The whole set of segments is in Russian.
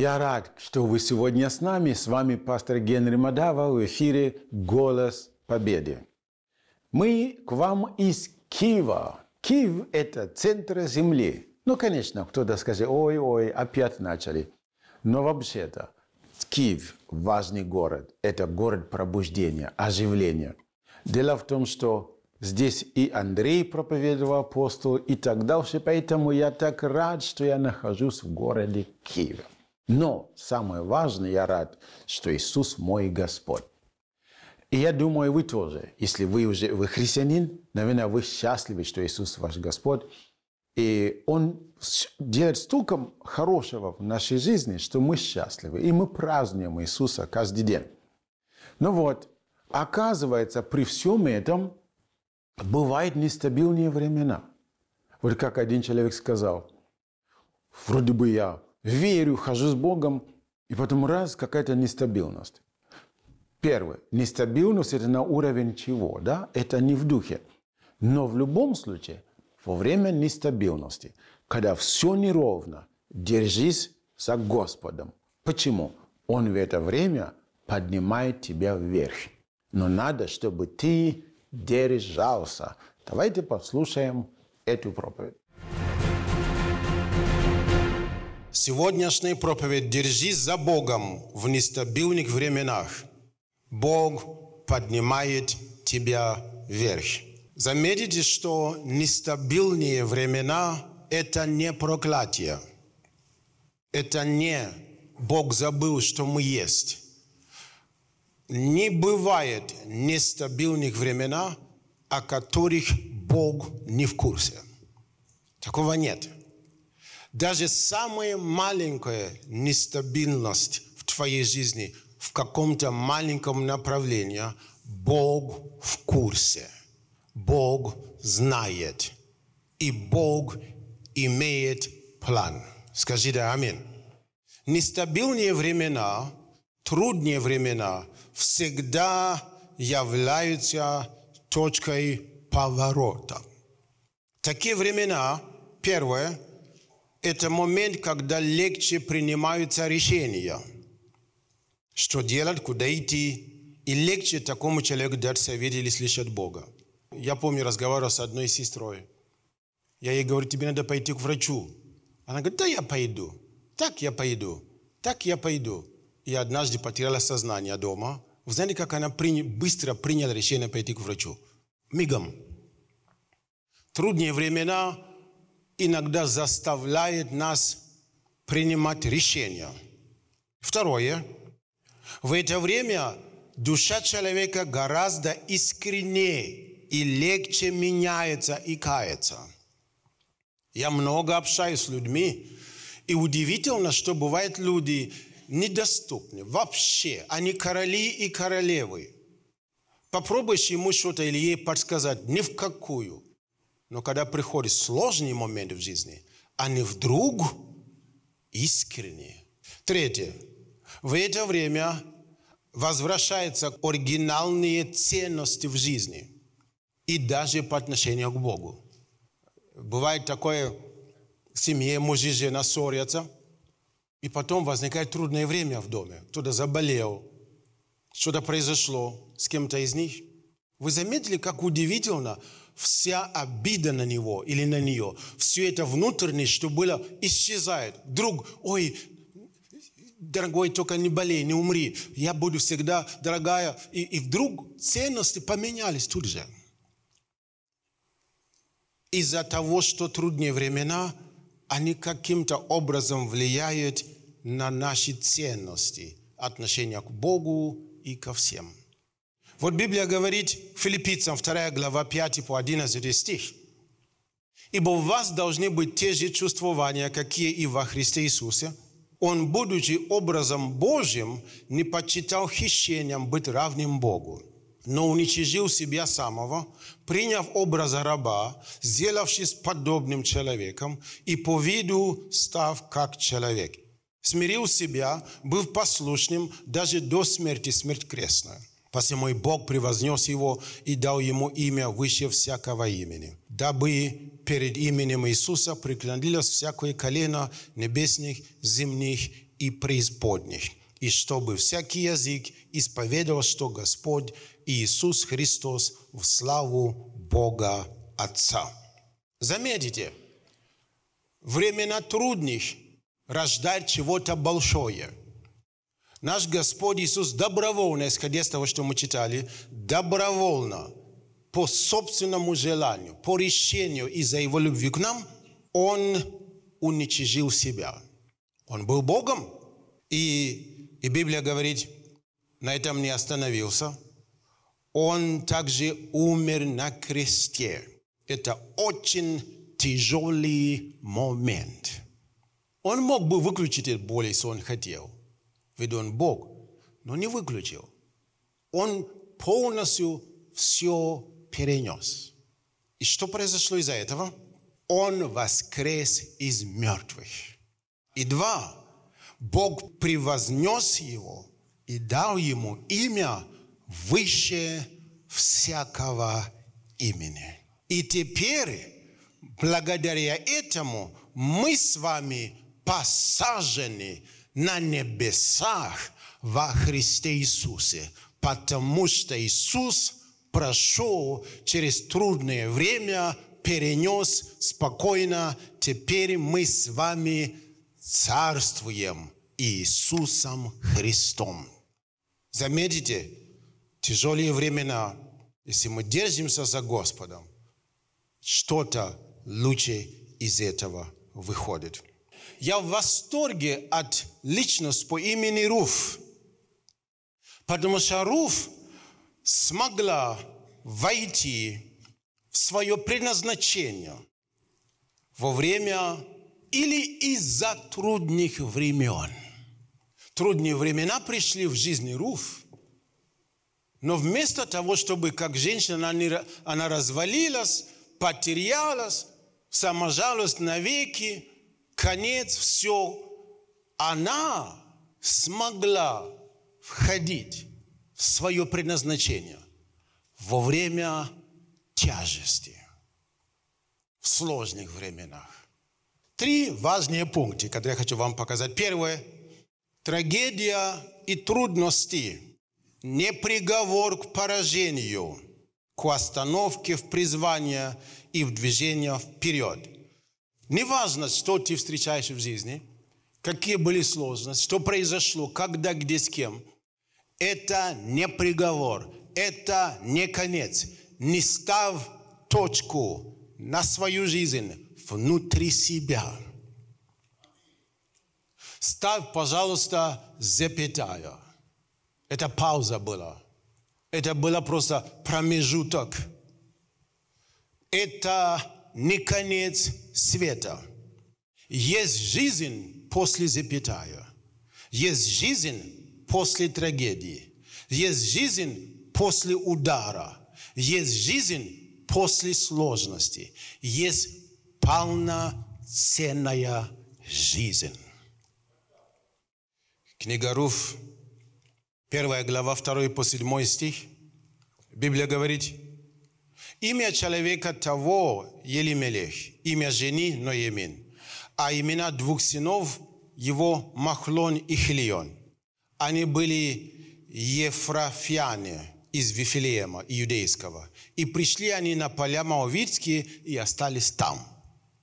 Я рад, что вы сегодня с нами. С вами пастор Генри Мадава в эфире «Голос Победы». Мы к вам из Киева. Киев – это центр земли. Ну, конечно, кто-то скажет, ой-ой, опять начали. Но вообще-то Киев – важный город. Это город пробуждения, оживления. Дело в том, что Здесь и Андрей проповедовал апостол и так дальше. Поэтому я так рад, что я нахожусь в городе Киеве. Но самое важное, я рад, что Иисус мой Господь. И я думаю, вы тоже. Если вы уже вы христианин, наверное, вы счастливы, что Иисус ваш Господь. И Он делает столько хорошего в нашей жизни, что мы счастливы. И мы празднуем Иисуса каждый день. Но ну вот, оказывается, при всем этом бывают нестабильные времена. Вот как один человек сказал, вроде бы я верю, хожу с Богом, и потом раз какая-то нестабильность. Первое. Нестабильность – это на уровень чего? Да? Это не в духе. Но в любом случае, во время нестабильности, когда все неровно, держись за Господом. Почему? Он в это время поднимает тебя вверх. Но надо, чтобы ты держался. Давайте послушаем эту проповедь. Сегодняшняя проповедь «Держись за Богом в нестабильных временах». Бог поднимает тебя вверх. Заметите, что нестабильные времена – это не проклятие. Это не Бог забыл, что мы есть. Не бывает нестабильных времена, о которых Бог не в курсе. Такого нет. Даже самая маленькая нестабильность в твоей жизни в каком-то маленьком направлении а? Бог в курсе, Бог знает, и Бог имеет план. Скажи да, аминь. Нестабильные времена, трудные времена всегда являются точкой поворота. Такие времена, первое – это момент, когда легче принимаются решения, что делать, куда идти, и легче такому человеку дать совет или слышать Бога. Я помню, разговаривал с одной сестрой. Я ей говорю, тебе надо пойти к врачу. Она говорит, да я пойду, так я пойду, так я пойду. И однажды потеряла сознание дома. Вы знаете, как она при... быстро приняла решение пойти к врачу? Мигом. Трудные времена, иногда заставляет нас принимать решения. Второе. В это время душа человека гораздо искреннее и легче меняется и кается. Я много общаюсь с людьми, и удивительно, что бывают люди недоступны вообще. Они короли и королевы. Попробуешь ему что-то или ей подсказать, ни в какую. Но когда приходят сложные моменты в жизни, они вдруг искренние. Третье. В это время возвращаются оригинальные ценности в жизни и даже по отношению к Богу. Бывает такое, в семье муж и жена ссорятся, и потом возникает трудное время в доме. Кто-то заболел, что-то произошло с кем-то из них. Вы заметили, как удивительно – вся обида на него или на нее, все это внутреннее, что было, исчезает. Друг, ой, дорогой, только не болей, не умри, я буду всегда, дорогая. И, и вдруг ценности поменялись тут же. Из-за того, что трудные времена, они каким-то образом влияют на наши ценности, отношения к Богу и ко всем. Вот Библия говорит филиппийцам 2 глава 5 по 11 стих. «Ибо у вас должны быть те же чувствования, какие и во Христе Иисусе. Он, будучи образом Божьим, не почитал хищением быть равным Богу, но уничижил себя самого, приняв образ раба, сделавшись подобным человеком и по виду став как человек. Смирил себя, был послушным даже до смерти смерть крестная Посему и Бог превознес его и дал ему имя выше всякого имени, дабы перед именем Иисуса преклонилось всякое колено небесных, земных и преисподних, и чтобы всякий язык исповедовал, что Господь Иисус Христос в славу Бога Отца. Заметите, времена трудных рождать чего-то большое – Наш Господь Иисус добровольно, исходя из того, что мы читали, добровольно, по собственному желанию, по решению из-за Его любви к нам, Он уничижил себя. Он был Богом. И, и Библия говорит, на этом не остановился. Он также умер на кресте. Это очень тяжелый момент. Он мог бы выключить этот боль, если он хотел – ведь он Бог, но не выключил. Он полностью все перенес. И что произошло из-за этого? Он воскрес из мертвых. И два, Бог превознес его и дал ему имя выше всякого имени. И теперь, благодаря этому, мы с вами посажены на небесах во Христе Иисусе, потому что Иисус прошел через трудное время, перенес спокойно. Теперь мы с вами царствуем Иисусом Христом. Заметите, тяжелые времена, если мы держимся за Господом, что-то лучше из этого выходит я в восторге от личности по имени Руф. Потому что Руф смогла войти в свое предназначение во время или из-за трудных времен. Трудные времена пришли в жизни Руф, но вместо того, чтобы как женщина она, она развалилась, потерялась, сама жалость навеки, конец все она смогла входить в свое предназначение во время тяжести, в сложных временах. Три важные пункта, которые я хочу вам показать. Первое. Трагедия и трудности не приговор к поражению, к остановке в призвании и в движение вперед. Неважно, что ты встречаешь в жизни, какие были сложности, что произошло, когда, где, с кем. Это не приговор, это не конец. Не став точку на свою жизнь внутри себя. Ставь, пожалуйста, запятая. Это пауза была. Это было просто промежуток. Это не конец света. Есть жизнь после запятая. Есть жизнь после трагедии. Есть жизнь после удара. Есть жизнь после сложности. Есть полноценная жизнь. Книга Руф, 1 глава, 2 по 7 стих. Библия говорит – Имя человека того Елимелех, имя жены Ноемин, а имена двух сынов его Махлон и Хилион. Они были ефрафяне из Вифилеема, иудейского. И пришли они на поля Моавитские и остались там.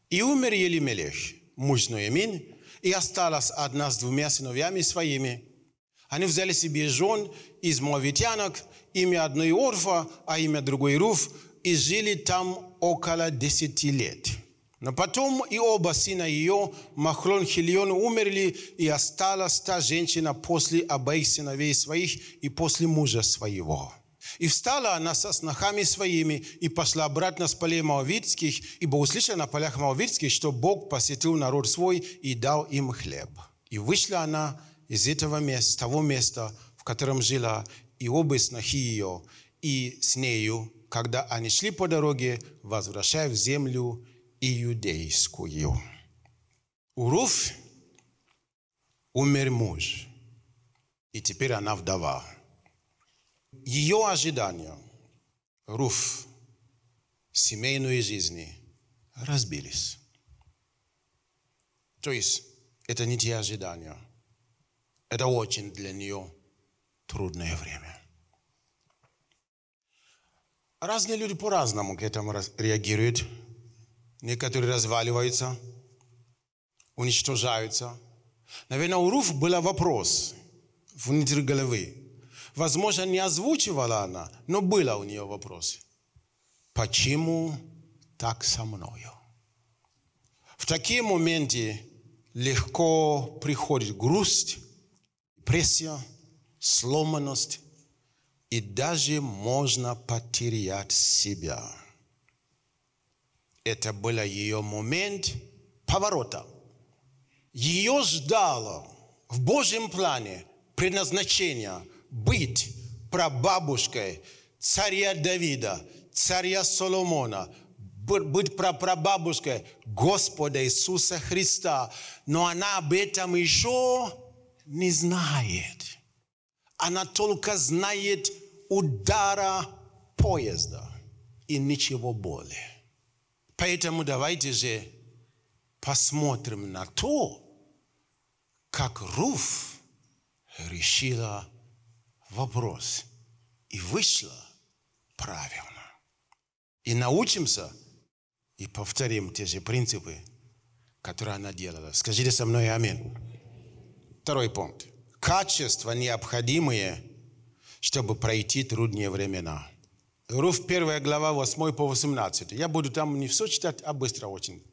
И умер Елимелех, муж Ноемин, и осталась одна с двумя сыновьями своими. Они взяли себе жен из моавитянок, имя одной Орфа, а имя другой Руф, и жили там около десяти лет. Но потом и оба сына ее, Махлон Хильон, умерли, и осталась та женщина после обоих сыновей своих и после мужа своего. И встала она со снохами своими и пошла обратно с полей Моавицких, ибо услышала на полях Моавицких, что Бог посетил народ свой и дал им хлеб. И вышла она из этого места, того места, в котором жила, и оба снохи ее, и с нею когда они шли по дороге, возвращая в землю иудейскую. У Руф умер муж, и теперь она вдова. Ее ожидания Руф семейной жизни разбились. То есть это не те ожидания. Это очень для нее трудное время. Разные люди по-разному к этому реагируют. Некоторые разваливаются, уничтожаются. Наверное, у Руф был вопрос внутри головы. Возможно, не озвучивала она, но было у нее вопрос. Почему так со мною? В такие моменты легко приходит грусть, депрессия, сломанность, и даже можно потерять себя. Это был ее момент поворота. Ее ждало в Божьем плане предназначение быть прабабушкой царя Давида, царя Соломона, быть прапрабабушкой Господа Иисуса Христа. Но она об этом еще не знает. Она только знает удара поезда и ничего более. Поэтому давайте же посмотрим на то, как Руф решила вопрос и вышла правильно. И научимся и повторим те же принципы, которые она делала. Скажите со мной Амин. Второй пункт качества необходимые, чтобы пройти трудные времена. Руф 1 глава 8 по 18. Я буду там не все читать, а быстро очень.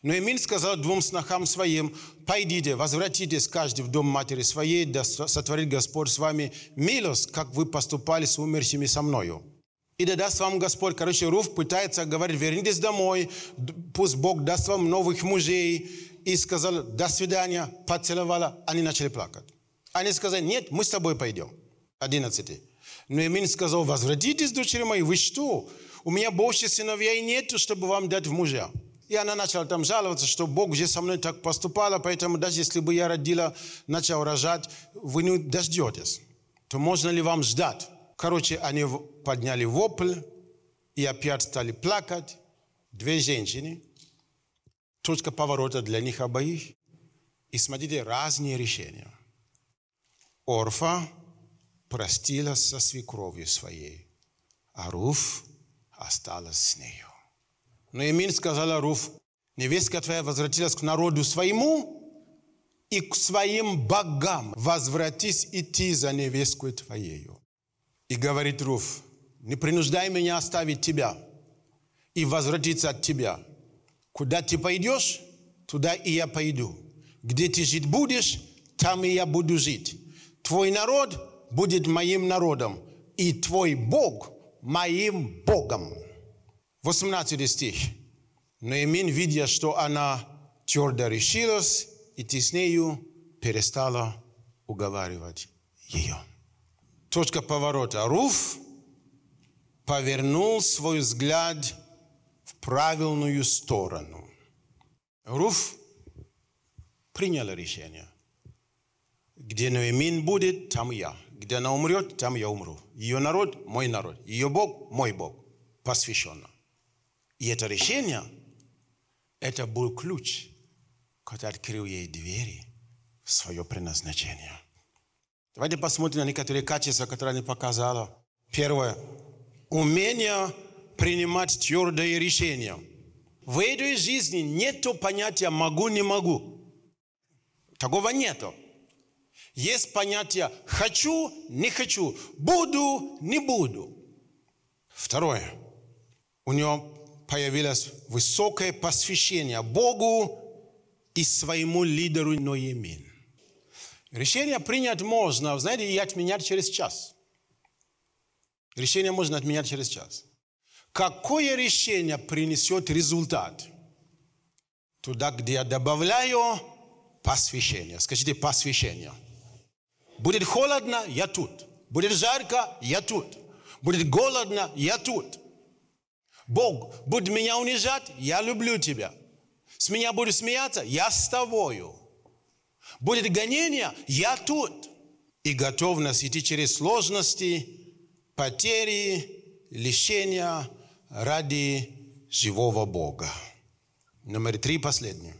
Но Эмиль сказал двум снохам своим, «Пойдите, возвратитесь каждый в дом матери своей, да сотворит Господь с вами милость, как вы поступали с умершими со мною». И да даст вам Господь, короче, Руф пытается говорить, вернитесь домой, пусть Бог даст вам новых мужей. И сказал, до свидания, поцеловала, они начали плакать. Они сказали, нет, мы с тобой пойдем. 11. Но Эмин сказал, возвратитесь, дочери мои, вы что? У меня больше сыновей нету, чтобы вам дать в мужа. И она начала там жаловаться, что Бог же со мной так поступала, поэтому даже если бы я родила, начал рожать, вы не дождетесь. То можно ли вам ждать? Короче, они подняли вопль и опять стали плакать. Две женщины. Точка поворота для них обоих. И смотрите, разные решения. Орфа простилась со свекровью своей, а Руф осталась с нею. Но Емин сказала Руф, невестка твоя возвратилась к народу своему и к своим богам возвратись и ты за невесткой твоею. И говорит Руф, не принуждай меня оставить тебя и возвратиться от тебя. Куда ты пойдешь, туда и я пойду. Где ты жить будешь, там и я буду жить. Твой народ будет моим народом, и твой Бог моим Богом. 18 стих. Наимин, видя, что она твердо решилась, и теснею перестала уговаривать ее. Точка поворота. Руф повернул свой взгляд в правильную сторону. Руф приняла решение. Где Ноемин будет, там я. Где она умрет, там я умру. Ее народ – мой народ. Ее Бог – мой Бог. Посвященно. И это решение, это был ключ, который открыл ей двери в свое предназначение. Давайте посмотрим на некоторые качества, которые она показала. Первое. Умение принимать твердые решения. В этой жизни нет понятия «могу, не могу». Такого нету. Есть понятие «хочу», «не хочу», «буду», «не буду». Второе. У него появилось высокое посвящение Богу и своему лидеру Ноемин. Решение принять можно, знаете, и отменять через час. Решение можно отменять через час. Какое решение принесет результат? Туда, где я добавляю посвящение. Скажите, посвящение. Будет холодно, я тут. Будет жарко, я тут. Будет голодно, я тут. Бог, будь меня унижать, я люблю тебя. С меня будут смеяться, я с тобою. Будет гонение, я тут. И готовность идти через сложности, потери, лишения ради живого Бога. Номер три, последний.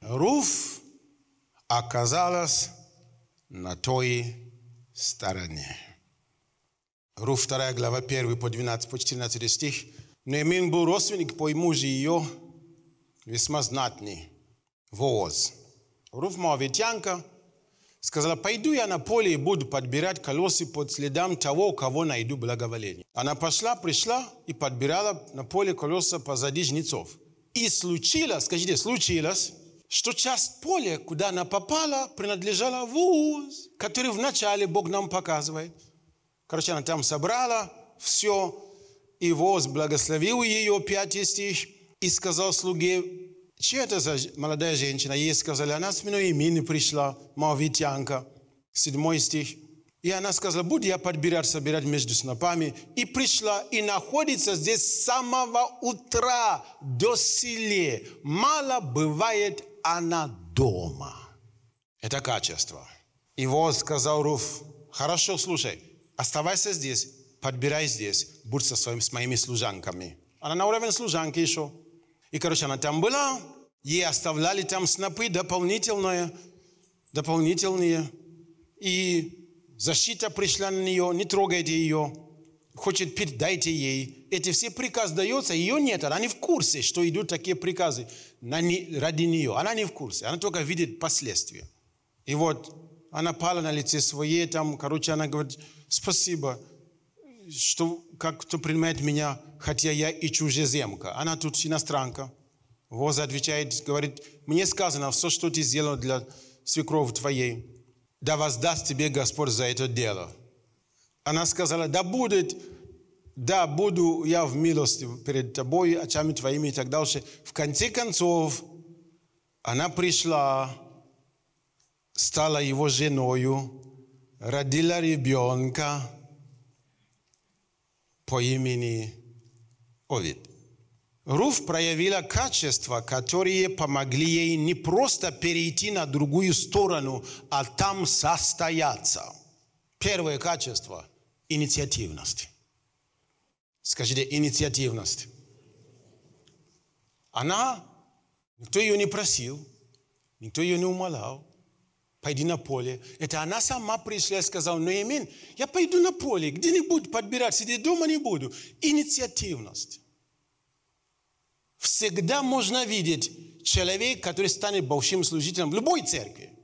Руф оказалась на той стороне. Руф 2 глава 1 по 12, по 14 стих. Неемин был родственник по мужу ее, весьма знатный, Вооз. Руф Моавитянка сказала, пойду я на поле и буду подбирать колеса под следам того, у кого найду благоволение. Она пошла, пришла и подбирала на поле колеса позади жнецов. И случилось, скажите, случилось, что часть поля, куда она попала, принадлежала вуз, который вначале Бог нам показывает. Короче, она там собрала все, и воз благословил ее, пятый стих, и сказал слуге, что это за молодая женщина? Ей сказали, она с имени пришла, мавитянка, седьмой стих. И она сказала, буду я подбирать, собирать между снопами. И пришла, и находится здесь с самого утра до селе. Мало бывает она дома. Это качество. И вот сказал Руф, хорошо, слушай, оставайся здесь, подбирай здесь, будь со своим, с моими служанками. Она на уровень служанки еще. И, короче, она там была, ей оставляли там снопы дополнительные, дополнительные. И защита пришла на нее, не трогайте ее хочет пить, дайте ей. Эти все приказы даются, ее нет, она не в курсе, что идут такие приказы на не, ради нее. Она не в курсе, она только видит последствия. И вот она пала на лице своей, там, короче, она говорит, спасибо, что как кто принимает меня, хотя я и чужеземка. Она тут иностранка. Воза отвечает, говорит, мне сказано, все, что ты сделал для свекровь твоей, да воздаст тебе Господь за это дело. Она сказала, да будет, да буду я в милости перед тобой, отчами твоими и так дальше. В конце концов, она пришла, стала его женою, родила ребенка по имени Овид. Руф проявила качества, которые помогли ей не просто перейти на другую сторону, а там состояться. Первое качество – инициативность. Скажите, инициативность. Она, никто ее не просил, никто ее не умолял. Пойди на поле. Это она сама пришла и сказала, Ноемин, «Ну, я пойду на поле, где-нибудь подбирать, сидеть дома не буду. Инициативность. Всегда можно видеть человека, который станет большим служителем в любой церкви.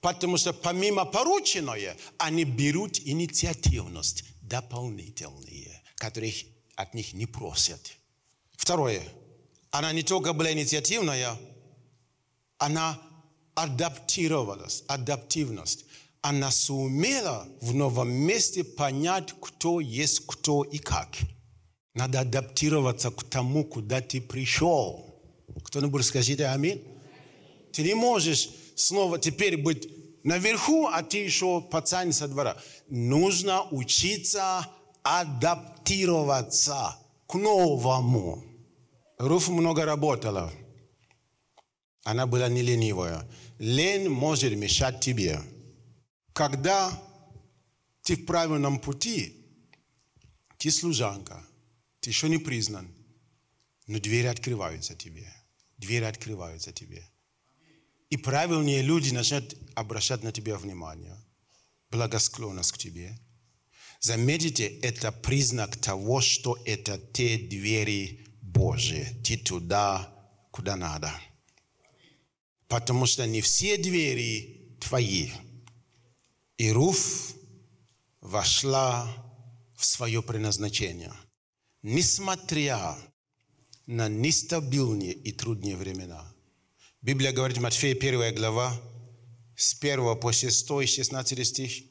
Потому что помимо порученного они берут инициативность дополнительные, которых от них не просят. Второе. Она не только была инициативная, она адаптировалась, адаптивность. Она сумела в новом месте понять, кто есть кто и как. Надо адаптироваться к тому, куда ты пришел. Кто-нибудь скажите аминь? Ты не можешь снова теперь быть наверху, а ты еще пацан со двора. Нужно учиться адаптироваться к новому. Руф много работала. Она была не ленивая. Лень может мешать тебе. Когда ты в правильном пути, ты служанка, ты еще не признан, но двери открываются тебе. Двери открываются тебе и правильные люди начнут обращать на тебя внимание, благосклонность к тебе. Заметите, это признак того, что это те двери Божьи, ты туда, куда надо. Потому что не все двери твои. И Руф вошла в свое предназначение. Несмотря на нестабильные и трудные времена – Библия говорит, Матфея 1 глава, с 1 по 6, 16 стих.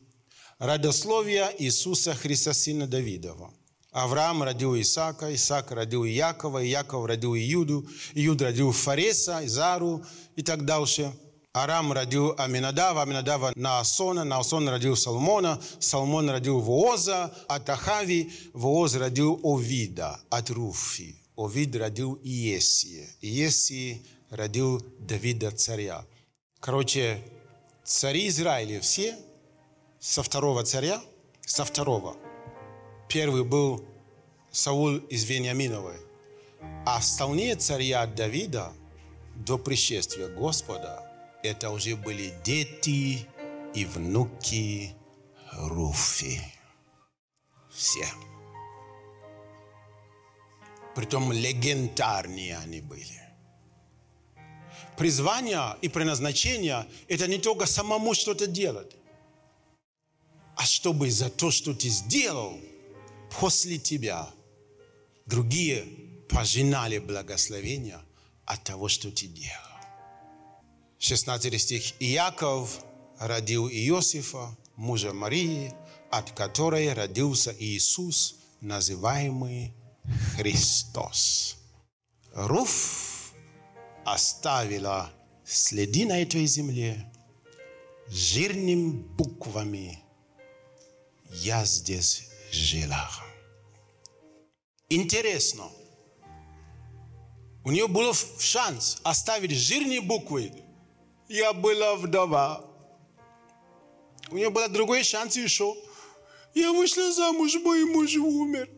Родословие Иисуса Христа, сына Давидова. Авраам родил Исаака, Исаак родил Якова, Яков родил Иуду, Иуд родил Фареса, Изару и так дальше. Арам родил Аминадава, Аминадава Наасона, Наасон родил Соломона, Соломон родил Вооза, от Ахави Вооз родил Овида, от Руфи. Овид родил Иесии, Иесии родил Давида царя. Короче, цари Израиля все со второго царя, со второго. Первый был Саул из Вениаминовой. А остальные царя Давида до пришествия Господа это уже были дети и внуки Руфи. Все. Притом легендарные они были призвание и предназначение – это не только самому что-то делать, а чтобы за то, что ты сделал после тебя, другие пожинали благословения от того, что ты делал. 16 стих. «Иаков родил Иосифа, мужа Марии, от которой родился Иисус, называемый Христос». Руф оставила следы на этой земле жирными буквами. Я здесь жила. Интересно. У нее был шанс оставить жирные буквы. Я была вдова. У нее был другой шанс еще. Я вышла замуж, мой муж умер.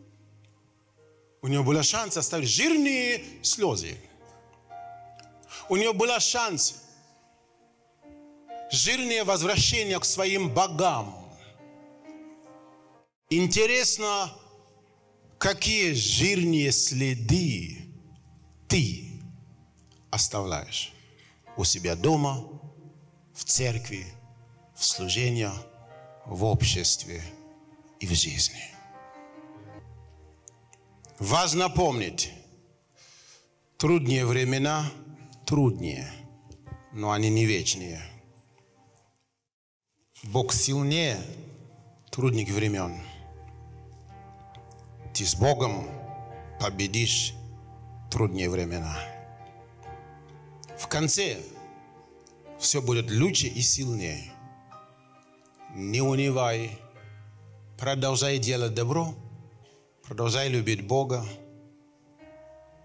У нее был шанс оставить жирные слезы у нее был шанс жирнее возвращения к своим богам. Интересно, какие жирные следы ты оставляешь у себя дома, в церкви, в служении, в обществе и в жизни. Важно помнить, трудные времена – труднее, но они не вечные. Бог сильнее трудных времен. Ты с Богом победишь трудные времена. В конце все будет лучше и сильнее. Не унывай, продолжай делать добро, продолжай любить Бога,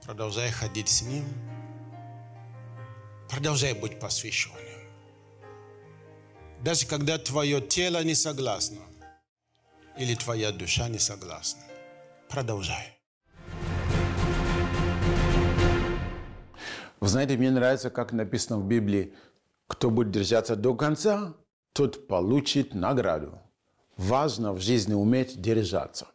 продолжай ходить с Ним – Продолжай быть посвященным. Даже когда твое тело не согласно или твоя душа не согласна, продолжай. Вы знаете, мне нравится, как написано в Библии, кто будет держаться до конца, тот получит награду. Важно в жизни уметь держаться.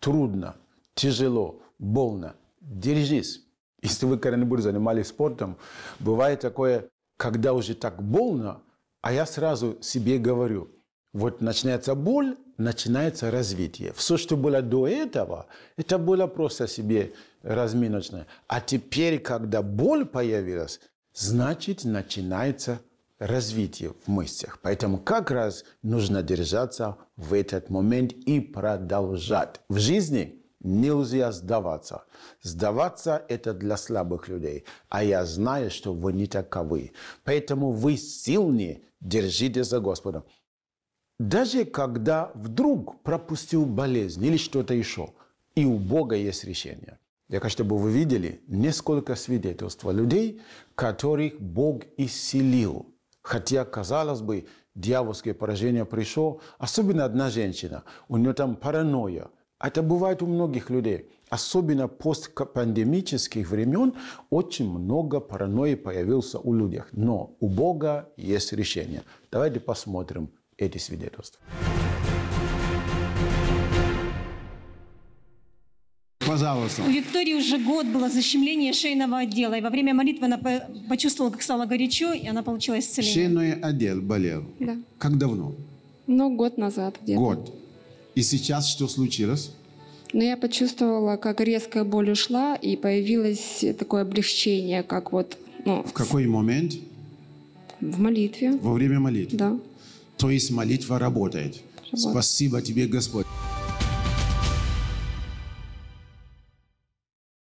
Трудно, тяжело, больно. Держись. Если вы когда-нибудь занимались спортом, бывает такое, когда уже так больно, а я сразу себе говорю, вот начинается боль, начинается развитие. Все, что было до этого, это было просто себе разминочное. А теперь, когда боль появилась, значит начинается развитие в мышцах. Поэтому как раз нужно держаться в этот момент и продолжать. В жизни Нельзя сдаваться. Сдаваться – это для слабых людей. А я знаю, что вы не таковы. Поэтому вы сильнее держите за Господом. Даже когда вдруг пропустил болезнь или что-то еще, и у Бога есть решение. Я хочу, чтобы вы видели несколько свидетельств людей, которых Бог исцелил. Хотя, казалось бы, дьявольское поражение пришло. Особенно одна женщина. У нее там паранойя. Это бывает у многих людей. Особенно постпандемических времен очень много паранойи появилось у людей. Но у Бога есть решение. Давайте посмотрим эти свидетельства. Пожалуйста. У Виктории уже год было защемление шейного отдела. И во время молитвы она почувствовала, как стало горячо, и она получила исцеление. Шейный отдел болел? Да. Как давно? Ну, год назад где-то. Год. И сейчас что случилось? Но ну, я почувствовала, как резкая боль ушла, и появилось такое облегчение, как вот... Ну, в какой момент? В молитве. Во время молитвы? Да. То есть молитва работает. работает. Спасибо тебе, Господь.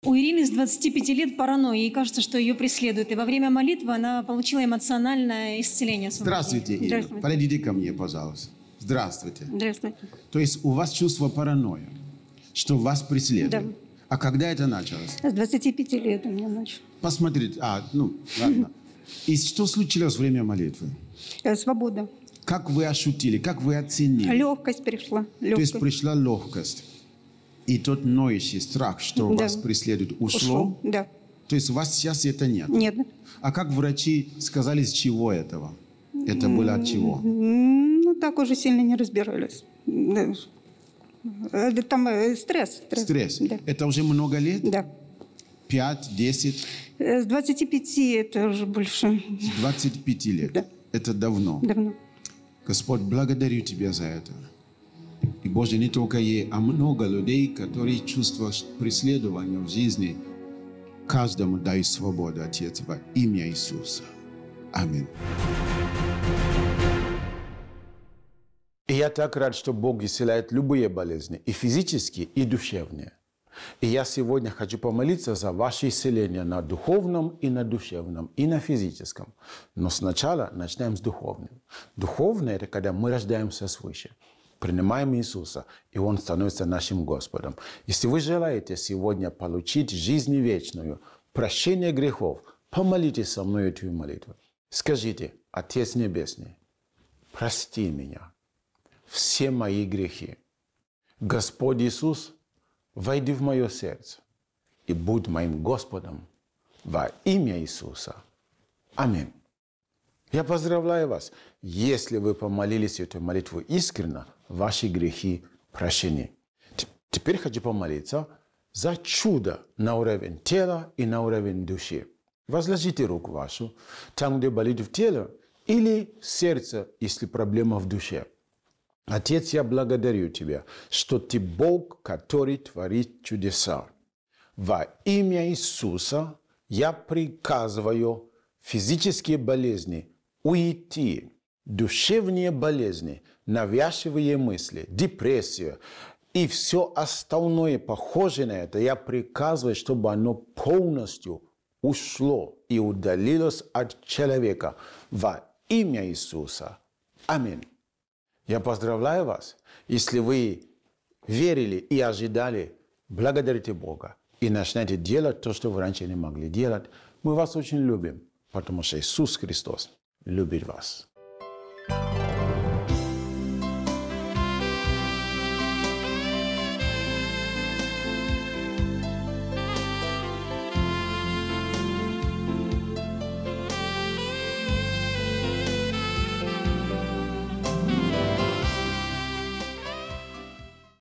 У Ирины с 25 лет паранойя, ей кажется, что ее преследуют. И во время молитвы она получила эмоциональное исцеление. Здравствуйте, Ирина. Здравствуйте. Подойдите ко мне, пожалуйста. Здравствуйте. Здравствуйте. То есть у вас чувство паранойи, что вас преследуют. Да. А когда это началось? С 25 лет у меня началось. Посмотрите. А, ну, ладно. И что случилось во время молитвы? Э, свобода. Как вы ощутили, как вы оценили? Легкость пришла. Легкость. То есть пришла легкость. И тот ноющий страх, что да. вас преследует, ушло? Ушло, да. То есть у вас сейчас это нет? Нет. А как врачи сказали, с чего этого? Это было от чего? так уже сильно не разбирались. Там э, стресс. Стресс. стресс. Да. Это уже много лет? Да. Пять, десять? Э, с 25 это уже больше. С 25 лет? Да. Это давно? Давно. Господь, благодарю Тебя за это. И Боже, не только ей, а много людей, которые чувствуют преследование в жизни. Каждому дай свободу, Отец, во имя Иисуса. Аминь я так рад, что Бог исцеляет любые болезни, и физические, и душевные. И я сегодня хочу помолиться за ваше исцеление на духовном и на душевном, и на физическом. Но сначала начнем с духовным. Духовное – это когда мы рождаемся свыше принимаем Иисуса, и Он становится нашим Господом. Если вы желаете сегодня получить жизнь вечную, прощение грехов, помолитесь со мной эту молитву. Скажите, Отец Небесный, прости меня все мои грехи. Господь Иисус, войди в мое сердце и будь моим Господом во имя Иисуса. Аминь. Я поздравляю вас. Если вы помолились эту молитву искренно, ваши грехи прощены. Теперь хочу помолиться за чудо на уровень тела и на уровень души. Возложите руку вашу там, где болит в теле, или сердце, если проблема в душе – Отец, я благодарю Тебя, что Ты Бог, который творит чудеса. Во имя Иисуса я приказываю физические болезни уйти, душевные болезни, навязчивые мысли, депрессия и все остальное похожее на это, я приказываю, чтобы оно полностью ушло и удалилось от человека во имя Иисуса. Аминь. Я поздравляю вас, если вы верили и ожидали, благодарите Бога и начните делать то, что вы раньше не могли делать. Мы вас очень любим, потому что Иисус Христос любит вас.